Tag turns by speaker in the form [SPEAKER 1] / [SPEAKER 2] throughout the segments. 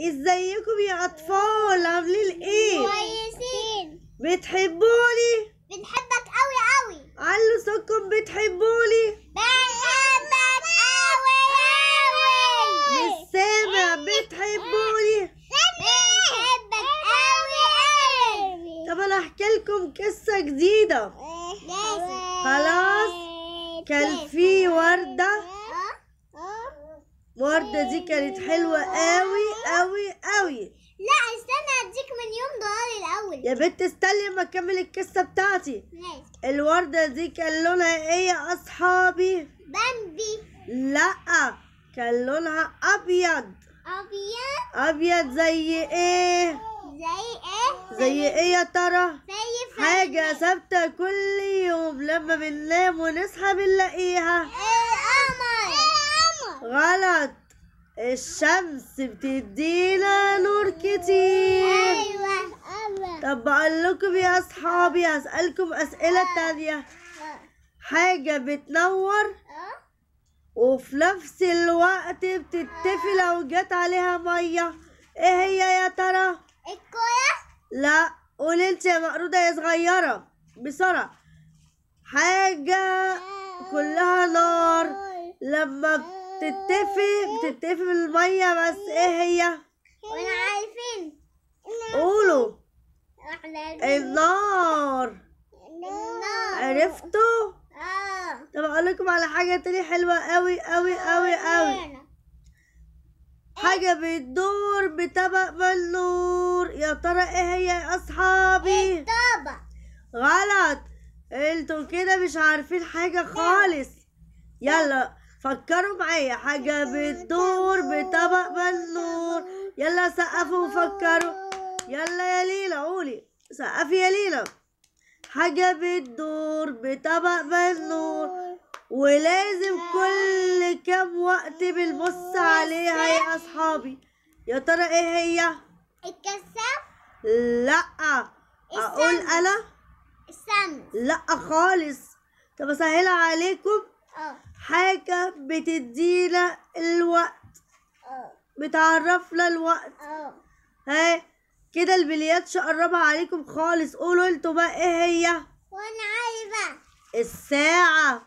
[SPEAKER 1] ازيكم يا اطفال عاملين ايه كويسين بتحبوني بنحبك قوي قوي علوا صوتكم بتحبوني بحبك قوي قوي مش سامع بتحبوني بحبك قوي قوي طب انا احكي لكم قصه جديده خلاص كان في ورده وردة دي كانت حلوة قوي قوي قوي لا استنى اديك من يوم دولار الأول يا بنت استني اما اكمل القصة بتاعتي ماشي الوردة دي كان لونها ايه يا اصحابي؟ بامبي لا كان لونها ابيض ابيض ابيض زي ايه؟ زي ايه؟ زي ايه يا ترى؟ زي حاجة ثابتة كل يوم لما بننام ونصحى بنلاقيها ايه؟ غلط الشمس بتدينا نور كتير أيوة،, ايوه طب بقول لكم يا اصحابي هسألكم اسئلة تانية حاجة بتنور وفي نفس الوقت بتتفي لو جت عليها مية ايه هي يا ترى الكرة لا قولي انت يا مقرودة يا صغيرة بسرعة حاجة كلها نار لما بتتفي بتتفي بالمية بس ايه هي؟ وانا عارفين قولوا النار عرفتوا؟ اه طب اقول لكم على حاجة تاني حلوة قوي قوي قوي قوي آه، حاجة بتدور بطبق بالنور يا ترى ايه هي يا اصحابي؟ الطبق غلط انتوا كده مش عارفين حاجة خالص يلا فكروا معايا حاجة بتدور بطبق بلور يلا سقفوا وفكروا يلا يا ليلى قولي سقفي يا ليلى حاجة بتدور بطبق بلور ولازم كل كام وقت بنبص عليها يا أصحابي يا ترى إيه هي؟ الكساف؟ لأ أقول أنا؟ السند لأ خالص طب أسهلها عليكم حاجة بتدينا الوقت بتعرفنا الوقت اه ها كده البلياتش قربها عليكم خالص قولوا انتوا بقى ايه هي وانا عارفة الساعة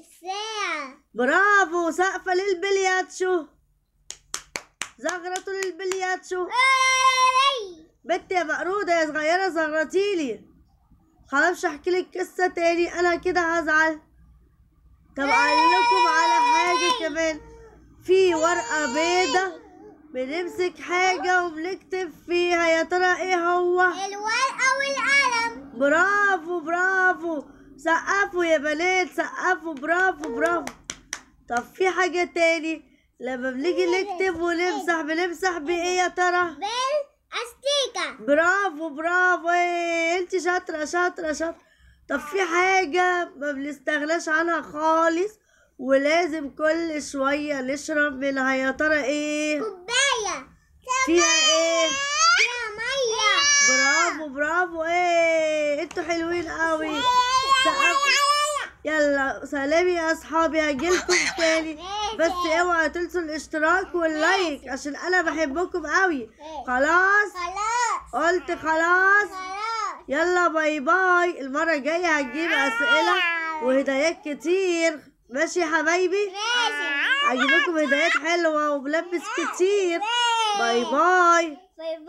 [SPEAKER 1] الساعة برافو سقفة للبلياتشو زغرة للبلياتشو بنت يا مقرودة يا صغيرة زغرتيلي خلاص احكي لك قصة تاني انا كده هزعل طب اقول لكم على حاجه كمان في ورقه بيضه بنمسك حاجه وبنكتب فيها يا ترى ايه هو الورقه والقلم برافو برافو سقفوا يا بنات سقفوا برافو برافو طب في حاجه تاني لما بنيجي نكتب ونمسح بنمسح بايه يا ترى بالاستيكه برافو برافو ايه انت شاطره شاطره شاطره طب في حاجة ما بنستغلاش عنها خالص ولازم كل شوية نشرب منها يا ترى ايه؟ كوباية فيها ايه؟ فيها مية برافو برافو ايه؟ انتوا حلوين قوي يلا سلام يا اصحابي هجيلكم تاني بس اوعى تنسوا الاشتراك واللايك عشان انا بحبكم قوي إيه. خلاص؟ خلاص قلت خلاص. يلا باي باي المرة الجاية هتجيب أسئلة وهدايات كتير ماشي يا حبايبي ماشي هجيب لكم هدايات حلوة وملبس كتير باي باي